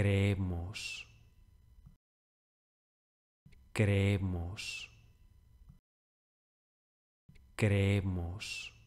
creemos, creemos, creemos.